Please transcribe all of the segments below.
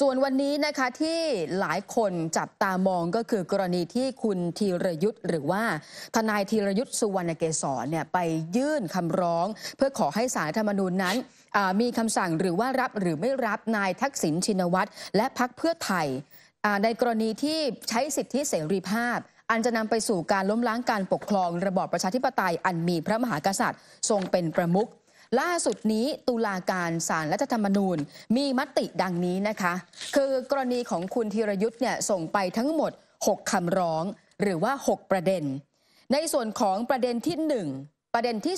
ส่วนวันนี้นะคะที่หลายคนจับตามองก็คือกรณีที่คุณธีรยุทธ์หรือว่าทนายธีรยุทธ์สุวรรณเกษรเนี่ยไปยื่นคำร้อง เพื่อขอให้สารธรรมนูญนั้นมีคำสั่งหรือว่ารับหรือไม่รับนายทักษิณชินวัตรและพักเพื่อไทยในกรณีที่ใช้สิทธิเสรีภาพ อันจะนำไปสู่การล้มล้างการปกครอง ระบอบประชาธิปไตยอันมีพระมหากษัตริย์ ทรงเป็นประมุขล่าสุดนี้ตุลาการศาลรัฐธรรมนูญ มีมติดังนี้นะคะ คือกรณีของคุณธีรยุทธ์เนี่ยส่งไปทั้งหมด 6คำร้อง หรือว่า 6 ประเด็น ในส่วนของประเด็นที่ 1 ประเด็นที่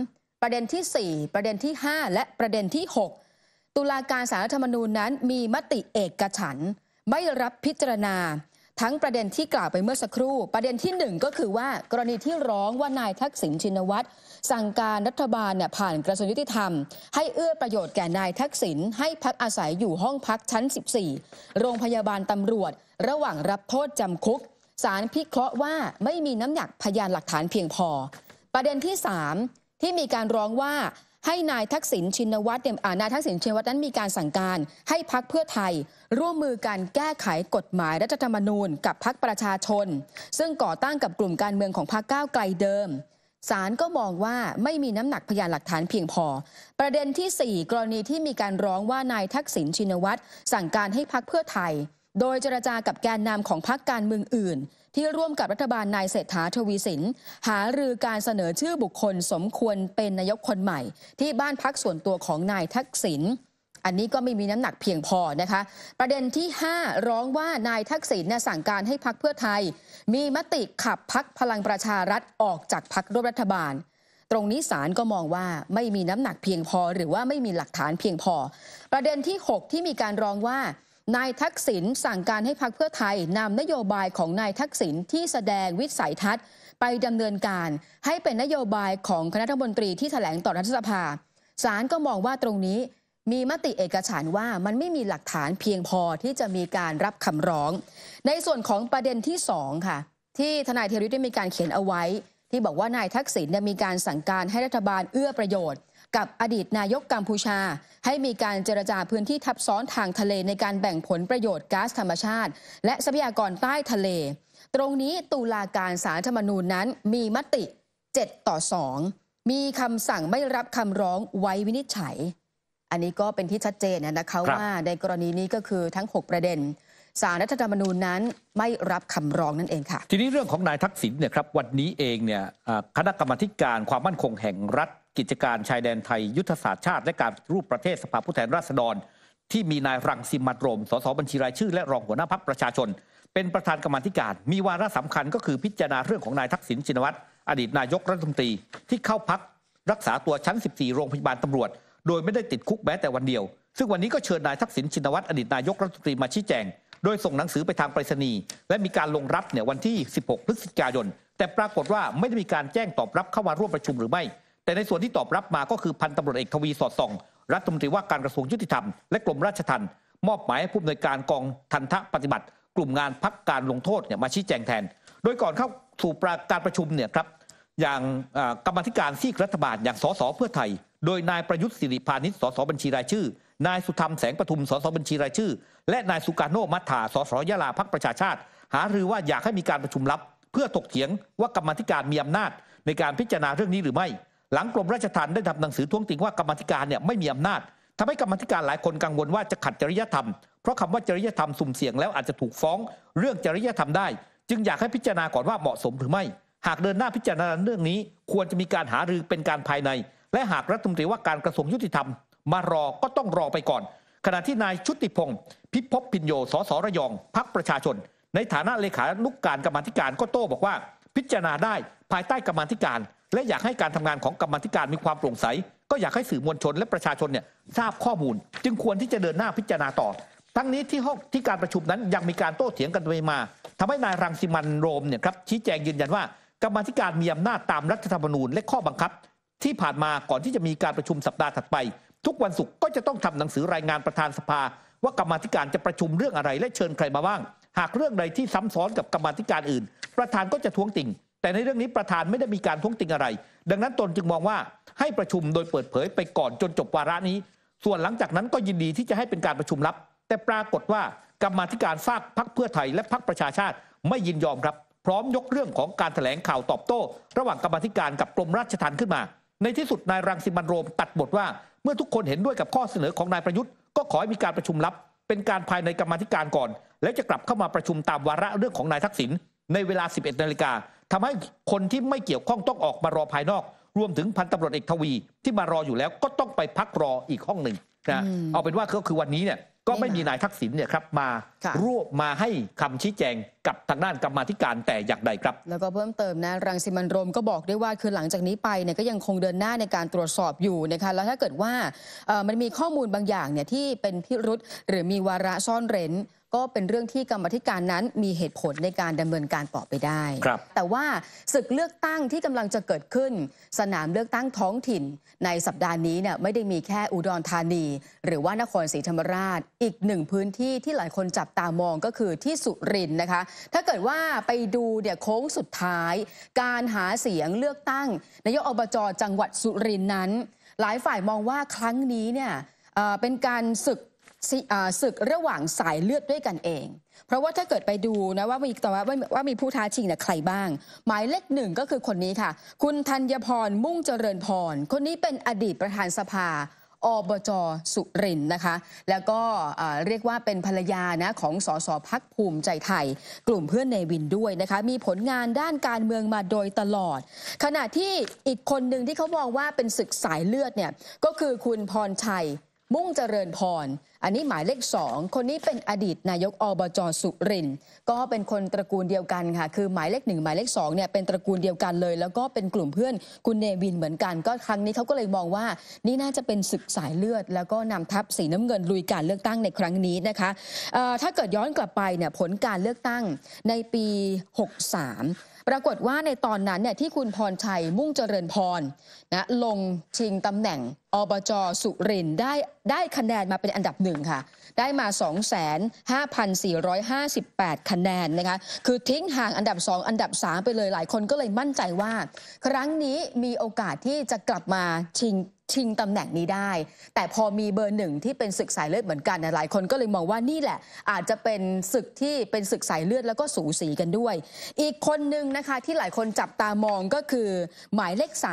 3 ประเด็นที่ 4 ประเด็นที่ 5 และประเด็นที่ 6 ตุลาการสารรัฐธรรมนูญนั้นมีมติเอกฉันไม่รับพิจารณาทั้งประเด็นที่กล่าวไปเมื่อสักครู่ ประเด็นที่ 1 ก็คือว่า กรณีที่ร้องว่านายทักษิณชินวัตรสั่งการรัฐบาลเนี่ยผ่านกระทรวงยุติธรรม ให้เอื้อประโยชน์แก่นายทักษิณให้พักอาศัยอยู่ห้องพักชั้น 14 โรงพยาบาลตำรวจระหว่างรับโทษจำคุกสารพิเคราะห์ว่าไม่มีน้ำหนักพยานหลักฐานเพียงพอ ประเด็นที่ 3 ที่มีการร้องว่าให้นายทักษิณชินวัตรเนี่ยนายทักษิณชินวัตรนั้นมีการสั่งการให้พักเพื่อไทย ร่วมมือการแก้ไขกฎหมายรัฐธรรมนูญกับพักประชาชน ซึ่งก่อตั้งกับกลุ่มการเมืองของพักก้าวไกลเดิมศาลก็มองว่าไม่มีน้ำหนักพยานหลักฐานเพียงพอ ประเด็นที่ 4 กรณีที่มีการร้องว่านายทักษิณชินวัตรสั่งการให้พักเพื่อไทย โดยเจรจากับแกนนำของพักการเมืองอื่นที่ร่วมกับรัฐบาลนายเศรษฐา ทวีสิน หารือการเสนอชื่อบุคคลสมควรเป็นนายกคนใหม่ ที่บ้านพักส่วนตัวของนายทักษิณอันนี้ก็ไม่มีน้ำหนักเพียงพอนะคะ ประเด็นที่ 5 ร้องว่านายทักษิณนสั่งการให้พักเพื่อไทย มีมติขับพักพลังประชารัฐออกจากพักร่วมรัฐบาล ตรงนี้ศาลก็มองว่าไม่มีน้ำหนักเพียงพอ หรือว่าไม่มีหลักฐานเพียงพอ ประเด็นที่ 6 ที่มีการร้องว่านายทักษิณสั่งการให้พักเพื่อไทย นำนโยบายของนายทักษิณที่แสดงวิสัยทัศน์ ไปดำเนินการ ให้เป็นนโยบายของคณะรัฐมนตรีที่แถลงต่อรัฐสภาศาลก็มองว่าตรงนี้ มีมติเอกฉันว่ามันไม่มีหลักฐานเพียงพอที่จะมีการรับคำร้อง ในส่วนของประเด็นที่สองค่ะ ที่ทนายเทริตได้มีการเขียนเอาไว้ ที่บอกว่านายทักษิณมีการสั่งการให้รัฐบาลเอื้อประโยชน์กับอดีตนายกกัมพูชาให้มีการเจรจาพื้นที่ทับซ้อนทางทะเลในการแบ่งผลประโยชน์ก๊าซธรรมชาติ และทรัพยากรใต้ทะเล ตรงนี้ตุลาการสารธรรมนูญนั้นมีมติ 7 ต่อ 2 มีคำสั่งไม่รับคำร้องไว้วินิจฉัย อันนี้ก็เป็นที่ชัดเจนนะคะว่า ในกรณีนี้ก็คือทั้ง 6 ประเด็น สารรัฐธรรมนูญนั้นไม่รับคำร้องนั่นเองค่ะทีนี้เรื่องของนายทักษิณเนี่ยครับวันนี้เองเนี่ยคณะกรรมการความมั่นคงแห่งรัฐกิจการชายแดนไทย ยุทธศาสตร์ชาติและการรูปประเทศสภาผู้แทนราษฎร ที่มีนายรังสิมันโรมสสบัญชีรายชื่อและรองหัวหน้าพักประชาชน เป็นประธานกรรมธิการ มีวาระสำคัญก็คือพิจารณาเรื่องของนายทักษิณชินวัตรอดีตนายกรัฐมนตรีที่เข้าพักรักษาตัวชั้น 14 โรงพยาบาลตำรวจโดยไม่ได้ติดคุกแม้แต่วันเดียวซึ่งวันนี้ก็เชิญนายทักษิณชินวัตรอดีตนายกรัฐมนตรีมาชี้แจงโดยส่งหนังสือไปทางไปรษณีย์และมีการลงรับเนี่ยวันที่ 16พฤศจิกายน แต่ปรากฏว่าไม่ได้มีการแจ้งตอบรับเข้ามาร่วมประชุมหรือไม่แต่ในส่วนที่ตอบรับมาก็คือพันตำรวจเอกทวีสอดส่อง รัฐมนตรีว่าการกระทรวงยุติธรรมและกรมราชทัณฑ์มอบหมายให้ผู้อำนวยการกองทันทะปฏิบัติ กลุ่มงานพักการลงโทษเนี่ยมาชี้แจงแทน โดยก่อนเข้าสู่การประชุมเนี่ยครับอย่างกรรมธิการที่รัฐบาลอย่างสสเพื่อไทย โดยนายประยุทธ์สิริพานิชสสบัญชีรายชื่อนายสุธรรมแสงปทุมสสบัญชีรายชื่อ และนายสุการโนมัทธาสสยะลาพักประชาชาติ หารือว่าอยากให้มีการประชุมลับ เพื่อถกเถียงว่ากรรมธิการมีอำนาจในการพิจารณาเรื่องนี้หรือไม่หลังกรมราชธรรมได้ทำหนังสือท้วงติง ว่ากรรมธิการเนี่ยไม่มีอำนาจ ทำให้กรรมธิการหลายคนกังวลว่าจะขัดจริยธรรมเพราะคำว่าจริยธรรมสุ่มเสี่ยงแล้วอาจจะถูกฟ้อง เรื่องจริยธรรมได้ จึงอยากให้พิจารณาก่อนว่าเหมาะสมหรือไม่ หากเดินหน้าพิจารณาเรื่องนี้ควรจะมีการหารือเป็นการภายใน และหากรัฐมนตรีว่าการกระทรวงยุติธรรม มารอก็ต้องรอไปก่อน ขณะที่นายชุติพงศ์พิภพพินโยสสระยองพักประชาชน ในฐานะเลขานุกการกรรมธิการก็โต้บอกว่า พิจารณาได้ภายใต้กรรมธิการและอยากให้การทำงานของกรรมธิการมีความโปร่งใส ก็อยากให้สื่อมวลชนและประชาชนเนี่ยทราบข้อมูล จึงควรที่จะเดินหน้าพิจารณาต่อ ทั้งนี้ที่ห้องที่การประชุมนั้นยังมีการโต้เถียงกันไปมา ทำให้นายรังสิมันโรมเนี่ยครับชี้แจงยืนยันว่า กรรมธิการมีอำนาจตามรัฐธรรมนูญและข้อบังคับ ที่ผ่านมาก่อนที่จะมีการประชุมสัปดาห์ถัดไป ทุกวันศุกร์ก็จะต้องทำหนังสือรายงานประธานสภา ว่ากรรมธิการจะประชุมเรื่องอะไร และเชิญใครมาบ้าง หากเรื่องใดที่ซ้ำซ้อนกับกรรมธิการอื่น ประธานก็จะท้วงติ่งแต่ในเรื่องนี้ประธานไม่ได้มีการท้วงติงอะไร ดังนั้นตนจึงมองว่าให้ประชุมโดยเปิดเผยไปก่อนจนจบวาระนี้ ส่วนหลังจากนั้นก็ยินดีที่จะให้เป็นการประชุมลับ แต่ปรากฏว่ากรรมธิการฝากพักเพื่อไทยและพักประชาชาติไม่ยินยอมครับ พร้อมยกเรื่องของการถแถลงข่าวตอบโต้ ระหว่างกรรมธิการกับกรมราชธรรมขึ้นมา ในที่สุดนายรังสิมันโรมตัดบทว่าเมื่อทุกคนเห็นด้วยกับข้อเสนอของนายประยุทธ์ ก็ขอให้มีการประชุมลับ เป็นการภายในกรรมธิการก่อน แล้วจะกลับเข้ามาประชุมตามวาระเรื่องของนายทักษิณในเวลา11นาฬิกาทำให้คนที่ไม่เกี่ยวข้องต้องออกมารอภายนอก รวมถึงพันตำรวจเอกทวีที่มารออยู่แล้วก็ต้องไปพักรออีกห้องหนึ่งนะ เอาเป็นว่าก็คือวันนี้เนี่ยก็ไม่มีนายทักษิณเนี่ยครับมาร่วมมาให้คำชี้แจงกับทางด้านกรรมาธิการแต่อย่างใดครับแล้วก็เพิ่มเติมนะ รังสิมันโรมก็บอกได้วว่าคือหลังจากนี้ไปเนี่ยก็ยังคงเดินหน้าในการตรวจสอบอยู่นะคะแล้วถ้าเกิดว่ามันมีข้อมูลบางอย่างเนี่ยที่เป็นพิรุษหรือมีวาระซ่อนเร้น ก็เป็นเรื่องที่กรรมธิการนั้น มีเหตุผลในการดำเนินการต่อไปได้แต่ว่าศึกเลือกตั้งที่กำลังจะเกิดขึ้น สนามเลือกตั้งท้องถิ่นในสัปดาห์นี้เนี่ยไม่ได้มีแค่อุดรธานี หรือว่านครศรีธรรมราชอีกหนึ่งพื้นที่ที่หลายคนจับตามองก็คือที่สุรินทร์นะคะ ถ้าเกิดว่าไปดูเนี่ยโค้งสุดท้าย การหาเสียงเลือกตั้งนายกอบจจังหวัดสุรินทร์นั้น หลายฝ่ายมองว่าครั้งนี้เนี่ยเป็นการศึกศึกระหว่างสายเลือดด้วยกันเอง เพราะว่าถ้าเกิดไปดูนะว่ามีแต่ว่าว่ามีผู้ท้าชิงเนี่ยใครบ้าง หมายเลขหนึ่งก็คือคนนี้ค่ะคุณธัญพรมุ่งเจริญพร คนนี้เป็นอดีตประธานสภาอบจ สุรินนะคะ แล้วก็เรียกว่าเป็นภรรยานะของสสพักภูมิใจไทย กลุ่มเพื่อนในวินด้วยนะคะ มีผลงานด้านการเมืองมาโดยตลอด ขณะที่อีกคนหนึ่งที่เขามองว่าเป็นศึกสายเลือดเนี่ยก็คือคุณพรชัยมุ่งเจริญพร อันนี้หมายเลขสองคนนี้เป็นอดีตนายกอบจสุรินก็เป็นคนตระกูลเดียวกันค่ะ คือหมายเลขหนึ่งหมายเลขสองเนี่ยเป็นตระกูลเดียวกันเลย แล้วก็เป็นกลุ่มเพื่อนคุณเนวินเหมือนกัน ก็ครั้งนี้เขาก็เลยมองว่า นี่น่าจะเป็นศึกสายเลือด แล้วก็นำทัพสีน้ำเงินลุยการเลือกตั้งในครั้งนี้นะคะถ้าเกิดย้อนกลับไปเนี่ยผลการเลือกตั้งในปี 63 ปรากฏว่าในตอนนั้นเนี่ยที่คุณพรชัย มุ่งเจริญพรนะลงชิงตำแหน่งอบจสุรินได้ได้คะแนนมาเป็นอันดับหนึ่งค่ะ ได้มา 25,458 คะแนนนะคะคือทิ้งห่างอันดับ 2 อันดับ 3 ไปเลยหลายคนก็เลยมั่นใจว่า ครั้งนี้มีโอกาสที่จะกลับมาชิงชิงตำแหน่งนี้ได้ แต่พอมีเบอร์หนึ่งที่เป็นศึกสายเลือดเหมือนกันนะหลายคนก็เลยมองว่านี่แหละ อาจจะเป็นศึกที่เป็นศึกสายเลือดแล้วก็สูสีกันด้วย อีกคนหนึ่งนะคะที่หลายคนจับตามองก็คือหมายเลข 3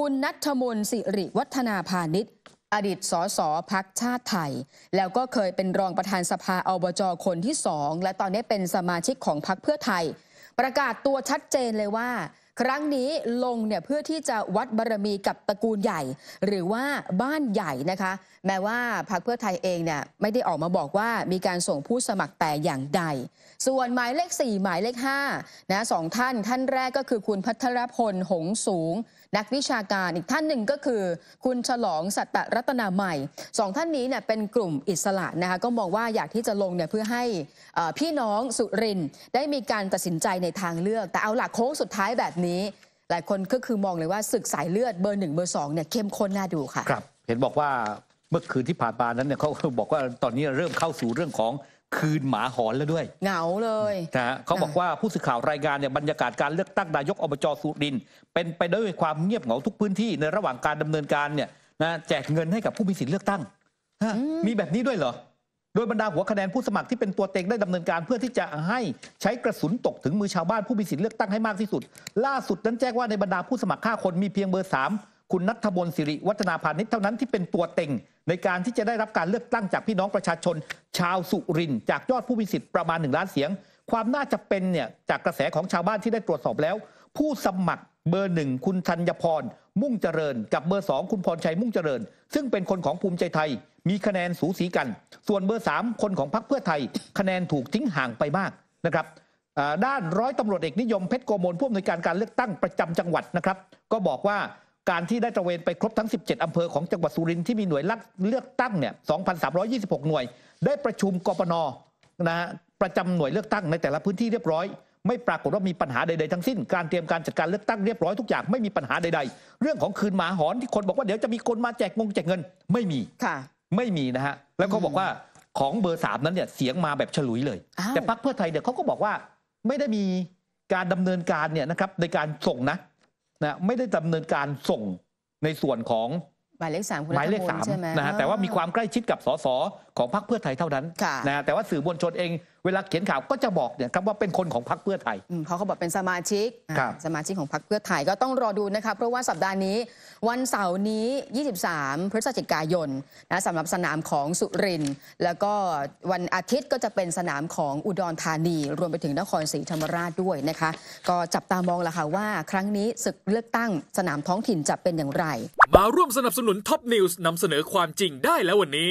คุณนัทมนสิริวัฒนาพาณิชย์อดีตสสพักชาติไทย แล้วก็เคยเป็นรองประธานสภาอบจคนที่สอง และตอนนี้เป็นสมาชิกของพักเพื่อไทย ประกาศตัวชัดเจนเลยว่า ครั้งนี้ลงเนี่ยเพื่อที่จะวัดบารมีกับตระกูลใหญ่ หรือว่าบ้านใหญ่นะคะแม้ว่าพรรคเพื่อไทยเองเนี่ยไม่ได้ออกมาบอกว่ามีการส่งผู้สมัครแต่อย่างใด ส่วนหมายเลข4หมายเลข5นะสองท่านท่านแรกก็คือคุณพัทรพลหงสูง นักวิชาการอีกท่านหนึ่งก็คือ คุณฉลองสัตตรัตนาใหม่สองท่านนี้เนี่ยเป็นกลุ่มอิสระนะคะก็มองว่าอยากที่จะลงเนี่ยเพื่อให้พี่น้องสุรินได้มีการตัดสินใจในทางเลือกแต่เอาหลักโค้งสุดท้ายแบบนี้ หลายคนก็คือมองเลยว่าศึกสายเลือดเบอร์หนึ่งเบอร์สองเนี่ยเข้มข้นน่าดูค่ะครับ เห็นบอกว่าเมื่อคืนที่ผ่านมานั้นเนี่ยเขาบอกว่าตอนนี้เริ่มเข้าสู่เรื่องของคืนหมาหอนแล้วด้วยเหงาเลยนะเขาบอกว่าผู้สื่อข่าวรายงานเนี่ยบรรยากาศการเลือกตั้งนายกอบจสุรินเป็นไปด้วยความเงียบเหงาทุกพื้นที่ในระหว่างการดำเนินการเนี่ยนะแจกเงินให้กับผู้มีสิทธิ์เลือกตั้งมีแบบนี้ด้วย เหรอ โดยบรรดาหัวคะแนนผู้สมัครที่เป็นตัวเต็งได้ดำเนินการเพื่อที่จะให้ใช้กระสุนตกถึงมือชาวบ้านผู้มีสิทธิ์เลือกตั้งให้มากที่สุด ล่าสุด นั้นแจ้งว่าในบรรดาผู้สมัคราคนมีเพียงเบอร์มคุณนัทบลสิริวัฒนาพาณิชย์เท่านั้นที่เป็นตัวเต็งในการที่จะได้รับการเลือกตั้งจากพี่น้องประชาชน ชาวสุรินจากยอดผู้มีสิทธิ์ประมาณ 1 ล้านเสียง ความน่าจะเป็นเนี่ยจากกระแสของชาวบ้านที่ได้ตรวจสอบแล้ว ผู้สมัครเบอร์หนึ่งคุณธัญพรมุ่งเจริญ กับเบอร์สองคุณพรชัยมุ่งเจริญ ซึ่งเป็นคนของภูมิใจไทยมีคะแนนสูสีกัน ส่วนเบอร์สามคนของพรรคเพื่อไทย คะแนนถูกทิ้งห่างไปมากนะครับด้านร้อยตำรวจเอกนิยมเพชรโกมลผู้อำนวยการการเลือกตั้งประจำจังหวัดนะครับ ก็บอกว่าการที่ได้ตระเวนไปครบทั้ง 17 อำเภอของจังหวัดสุรินทร์ที่มีหน่วยเลือกตั้งเนี่ย 2,326 หน่วย ได้ประชุมกปนนะประจำหน่วยเลือกตั้งในแต่ละพื้นที่เรียบร้อยไม่ปรากฏว่ามีปัญหาใดๆทั้งสิ้น การเตรียมการจัดการเลือกตั้งเรียบร้อยทุกอย่างไม่มีปัญหาใดๆเรื่องของคืนหมาหอนที่คนบอกว่าเดี๋ยวจะมีคนมาแจกงงแจกเงินไม่มีค่ะไม่มีนะฮะแล้วก็บอกว่าของเบอร์สามนั้นเนี่ยเสียงมาแบบฉลุยเลย แต่พรรคเพื่อไทยเนี่ยเขาก็บอกว่าไม่ได้มีการดำเนินการเนี่ยนะครับในการส่งนะนะไม่ได้ดำเนินการส่งในส่วนของหมายเลขสามใช่ไหมนะฮะแต่ว่ามีความใกล้ชิดกับสสของพรรคเพื่อไทยเท่านั้นนะแต่ว่าสื่อมวลชนเอง เวลาเขียนข่าวก็จะบอกเนี่ยครับว่าเป็นคนของพรรคเพื่อไทยเขาเขาบอกเป็นสมาชิก สมาชิกของพรรคเพื่อไทยก็ต้องรอดูนะคะ เพราะว่าสัปดาห์นี้วันเสาร์นี้ 23 พฤศจิกายนนะสำหรับสนามของสุรินทร์ แล้วก็วันอาทิตย์ก็จะเป็นสนามของอุดรธานี รวมไปถึงนครศรีธรรมราชด้วยนะคะ ก็จับตามองละค่ะว่า ครั้งนี้ศึกเลือกตั้งสนามท้องถิ่นจะเป็นอย่างไร มาร่วมสนับสนุนท็อปนิวส์นำเสนอความจริงได้แล้ววันนี้